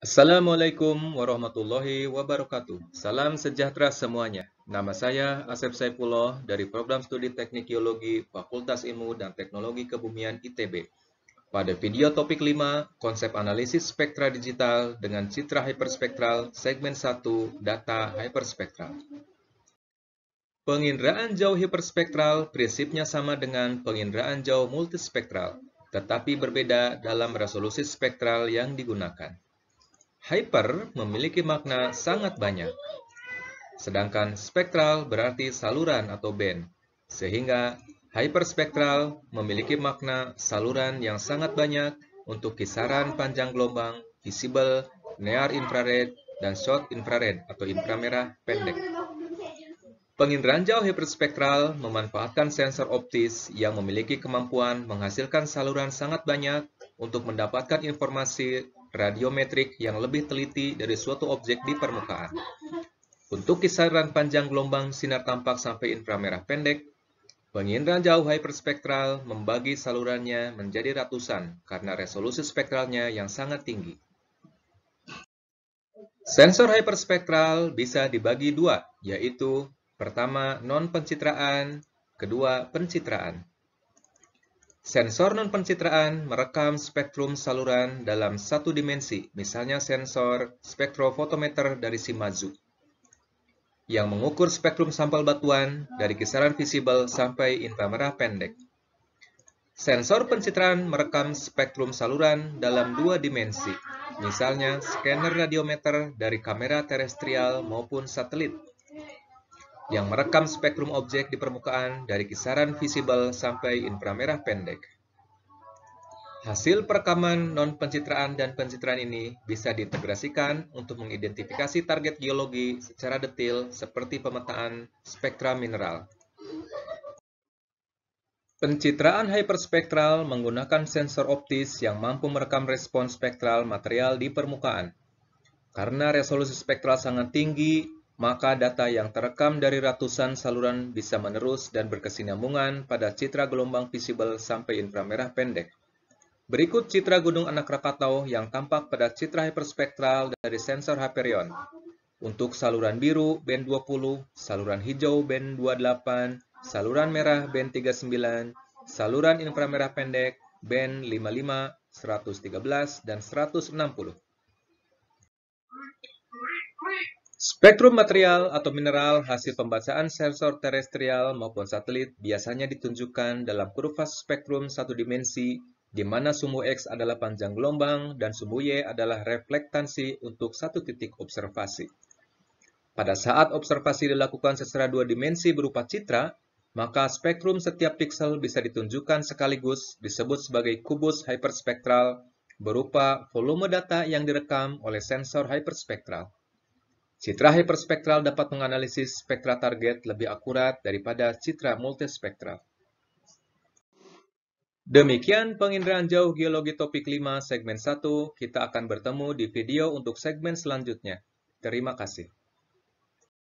Assalamualaikum warahmatullahi wabarakatuh. Salam sejahtera semuanya. Nama saya Asep Saipuloh dari Program Studi Teknik Geologi Fakultas Ilmu dan Teknologi Kebumian ITB. Pada video topik 5, konsep analisis spektra digital dengan citra hyperspektral segmen 1 data hyperspektral. Penginderaan jauh hyperspektral prinsipnya sama dengan penginderaan jauh multispektral, tetapi berbeda dalam resolusi spektral yang digunakan. Hyper memiliki makna sangat banyak. Sedangkan spektral berarti saluran atau band, sehingga hyperspektral memiliki makna saluran yang sangat banyak untuk kisaran panjang gelombang, visible, near infrared, dan short infrared atau inframerah pendek. Penginderaan jauh hyperspektral memanfaatkan sensor optis yang memiliki kemampuan menghasilkan saluran sangat banyak untuk mendapatkan informasi radiometrik yang lebih teliti dari suatu objek di permukaan. Untuk kisaran panjang gelombang sinar tampak sampai inframerah pendek, penginderaan jauh hyperspektral membagi salurannya menjadi ratusan karena resolusi spektralnya yang sangat tinggi. Sensor hyperspektral bisa dibagi dua, yaitu pertama non-pencitraan, kedua pencitraan. Sensor non-pencitraan merekam spektrum saluran dalam satu dimensi, misalnya sensor spektrofotometer dari Shimazu, yang mengukur spektrum sampel batuan dari kisaran visible sampai inframerah pendek. Sensor pencitraan merekam spektrum saluran dalam dua dimensi, misalnya scanner radiometer dari kamera terestrial maupun satelit yang merekam spektrum objek di permukaan dari kisaran visible sampai inframerah pendek. Hasil perekaman non-pencitraan dan pencitraan ini bisa diintegrasikan untuk mengidentifikasi target geologi secara detail seperti pemetaan spektra mineral. Pencitraan hyperspektral menggunakan sensor optis yang mampu merekam respons spektral material di permukaan. Karena resolusi spektral sangat tinggi, maka data yang terekam dari ratusan saluran bisa menerus dan berkesinambungan pada citra gelombang visible sampai inframerah pendek. Berikut citra Gunung Anak Krakatau yang tampak pada citra hiperspektral dari sensor Hyperion. Untuk saluran biru band 20, saluran hijau band 28, saluran merah band 39, saluran inframerah pendek band 55, 113, dan 160. Spektrum material atau mineral hasil pembacaan sensor terestrial maupun satelit biasanya ditunjukkan dalam kurva spektrum satu dimensi, di mana sumbu X adalah panjang gelombang dan sumbu Y adalah reflektansi untuk satu titik observasi. Pada saat observasi dilakukan secara dua dimensi berupa citra, maka spektrum setiap piksel bisa ditunjukkan sekaligus disebut sebagai kubus hyperspektral berupa volume data yang direkam oleh sensor hyperspektral. Citra hyperspektral dapat menganalisis spektra target lebih akurat daripada citra multispektral. Demikian penginderaan jauh geologi topik 5 segmen 1. Kita akan bertemu di video untuk segmen selanjutnya. Terima kasih.